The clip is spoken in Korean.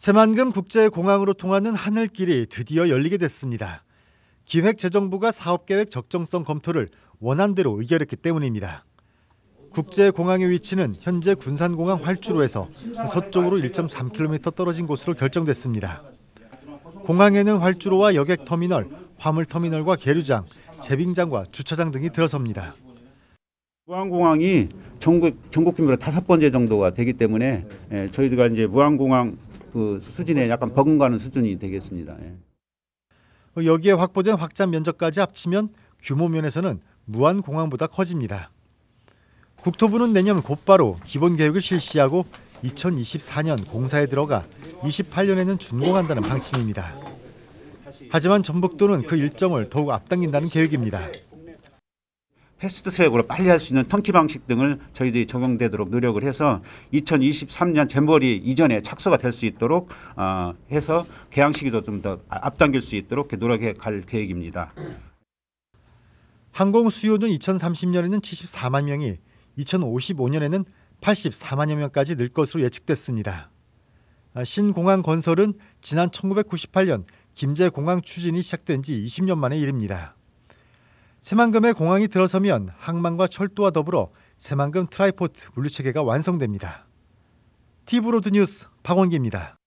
새만금 국제공항으로 통하는 하늘길이 드디어 열리게 됐습니다. 기획재정부가 사업계획 적정성 검토를 원안대로 의결했기 때문입니다. 국제공항의 위치는 현재 군산공항 활주로에서 서쪽으로 1.3km 떨어진 곳으로 결정됐습니다. 공항에는 활주로와 여객터미널, 화물터미널과 계류장, 제빙장과 주차장 등이 들어섭니다. 무항공항이 전국, 전국적으로 다섯 번째 정도가 되기 때문에 예, 저희가 이제 무항공항 그 수준에 약간 버금가는 수준이 되겠습니다. 예. 여기에 확보된 확장 면적까지 합치면 규모 면에서는 무안 공항보다 커집니다. 국토부는 내년 곧바로 기본 계획을 실시하고 2024년 공사에 들어가 28년에는 준공한다는 방침입니다. 하지만 전북도는 그 일정을 더욱 앞당긴다는 계획입니다. 패스트트랙으로 빨리 할 수 있는 턴키 방식 등을 저희들이 적용되도록 노력을 해서 2023년 잼버리 이전에 착수가 될 수 있도록 어, 해서 개항 시기도 좀 더 앞당길 수 있도록 노력해 갈 계획입니다. 항공 수요는 2030년에는 74만 명이 2055년에는 84만여 명까지 늘 것으로 예측됐습니다. 아, 신공항 건설은 지난 1998년 김제공항 추진이 시작된 지 20년 만의 일입니다. 새만금의 공항이 들어서면 항만과 철도와 더불어 새만금 트라이포트 물류체계가 완성됩니다. 티브로드 뉴스 박원기입니다.